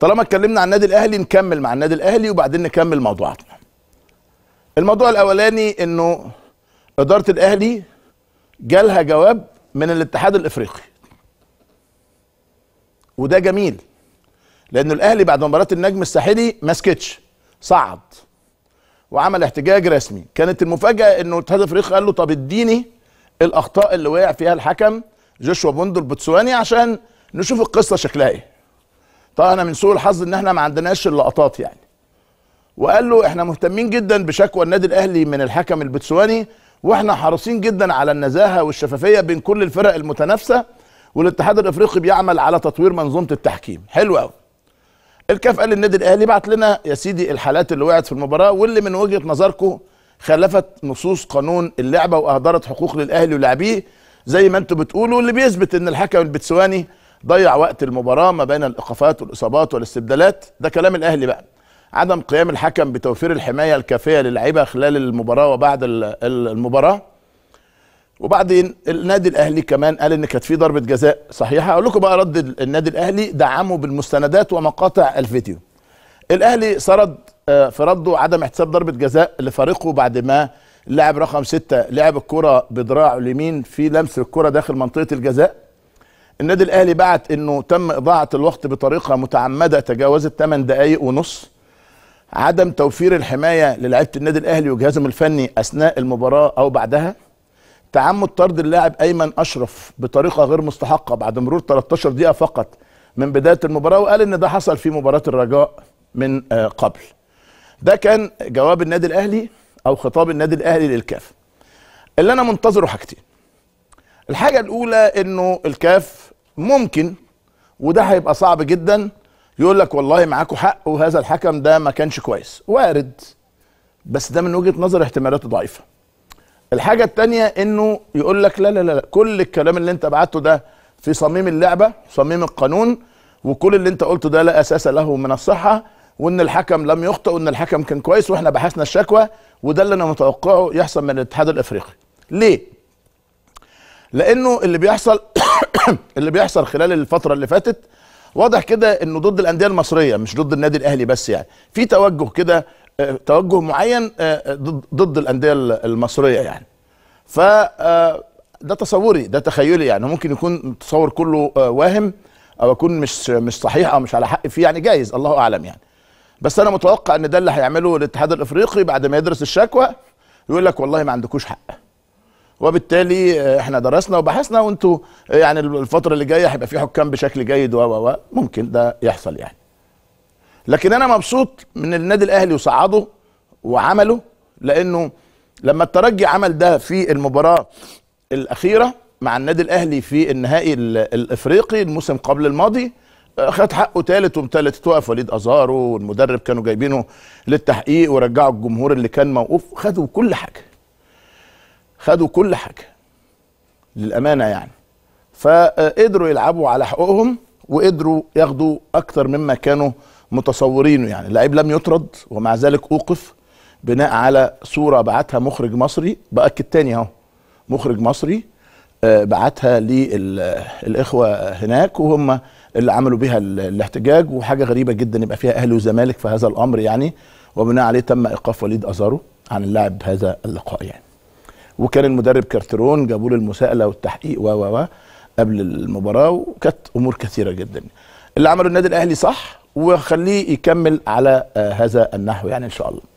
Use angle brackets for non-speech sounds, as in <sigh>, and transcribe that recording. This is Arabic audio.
طالما اتكلمنا عن النادي الاهلي نكمل مع النادي الاهلي وبعدين نكمل موضوعاتنا الموضوع الاولاني انه اداره الاهلي جالها جواب من الاتحاد الافريقي وده جميل لانه الاهلي بعد مباراه النجم الساحلي ما سكتش صعد وعمل احتجاج رسمي كانت المفاجاه انه الاتحاد الافريقي قال له طب اديني الاخطاء اللي وقع فيها الحكم جوشوا بوندو البوتسواني عشان نشوف القصه شكلها ايه طبعا انا من سوء الحظ ان احنا ما عندناش اللقطات يعني وقال له احنا مهتمين جدا بشكوى النادي الاهلي من الحكم البتسواني واحنا حريصين جدا على النزاهه والشفافيه بين كل الفرق المتنافسه والاتحاد الافريقي بيعمل على تطوير منظومه التحكيم حلو قوي الكاف قال للنادي الاهلي بعت لنا يا سيدي الحالات اللي وقعت في المباراه واللي من وجهه نظركم خالفت نصوص قانون اللعبه واهدرت حقوق للاهلي ولاعبيه زي ما انتم بتقولوا اللي بيثبت ان الحكم البتسواني ضيع وقت المباراه ما بين الايقافات والاصابات والاستبدالات ده كلام الاهلي بقى عدم قيام الحكم بتوفير الحمايه الكافيه للعيبه خلال المباراه وبعد المباراه وبعدين النادي الاهلي كمان قال ان كانت في ضربه جزاء صحيحه اقول لكم بقى رد النادي الاهلي دعمه بالمستندات ومقاطع الفيديو الاهلي سرد آه، في رده عدم احتساب ضربه جزاء لفريقه بعد ما اللاعب رقم ستة لعب الكرة بدراعه اليمين في لمس الكرة داخل منطقة الجزاء النادي الاهلي بعت انه تم اضاعه الوقت بطريقه متعمده تجاوزت 8 دقائق ونص عدم توفير الحمايه للعبة النادي الاهلي وجهازهم الفني اثناء المباراه او بعدها تعمد طرد اللاعب ايمن اشرف بطريقه غير مستحقه بعد مرور 13 دقيقه فقط من بدايه المباراه وقال ان ده حصل في مباراه الرجاء من آه، قبل ده كان جواب النادي الاهلي او خطاب النادي الاهلي للكاف اللي انا منتظره حاجتين الحاجه الاولى انه الكاف ممكن وده هيبقى صعب جدا يقول لك والله معاكوا حق وهذا الحكم ده ما كانش كويس وارد بس ده من وجهه نظر احتمالاته ضعيفه الحاجه الثانيه انه يقول لك لا لا لا كل الكلام اللي انت بعته ده في صميم اللعبه صميم القانون وكل اللي انت قلته ده لا اساس له من الصحه وان الحكم لم يخطئ وان الحكم كان كويس واحنا بحثنا الشكوى وده اللي انا متوقعه يحصل من الاتحاد الافريقي ليه لانه اللي بيحصل <coughs> اللي بيحصل خلال الفتره اللي فاتت واضح كده انه ضد الانديه المصريه مش ضد النادي الاهلي بس يعني في توجه كده آه، توجه معين آه، ضد الانديه المصريه يعني ف آه، ده تصوري ده تخيلي يعني ممكن يكون التصور كله واهم او اكون مش مش صحيح او مش على حق فيه يعني جايز الله اعلم يعني بس انا متوقع ان ده اللي هيعمله الاتحاد الافريقي بعد ما يدرس الشكوى يقول لك والله ما عندكوش حق وبالتالي آه، احنا درسنا وبحثنا وانتوا آه، يعني الفتره اللي جايه هيبقى في حكام بشكل جيد و ممكن ده يحصل يعني لكن انا مبسوط من النادي الاهلي وصعده وعمله لانه لما الترجي عمل ده في المباراه الاخيره مع النادي الاهلي في النهائي الافريقي الموسم قبل الماضي آه، خد حقه ثالث وثالث توقف وليد ازارو والمدرب كانوا جايبينه للتحقيق ورجعوا الجمهور اللي كان موقوف خدوا كل حاجه خدوا كل حاجه للامانه يعني فقدروا يلعبوا على حقوقهم وقدروا ياخدوا اكتر مما كانوا متصورينه يعني اللعيب لم يطرد ومع ذلك اوقف بناء على صوره بعتها مخرج مصري باكد تاني اهو مخرج مصري آه، بعتها للاخوه هناك وهم اللي عملوا بها الاحتجاج وحاجه غريبه جدا يبقى فيها اهلي وزمالك في هذا الامر يعني وبناء عليه تم ايقاف وليد ازارو عن اللاعب هذا اللقاء يعني وكان المدرب كارترون جابوا له المساءله والتحقيق و و و قبل المباراه وكانت امور كثيره جدا اللي عمله النادي الاهلي صح وخليه يكمل على آه، هذا النحو يعني ان شاء الله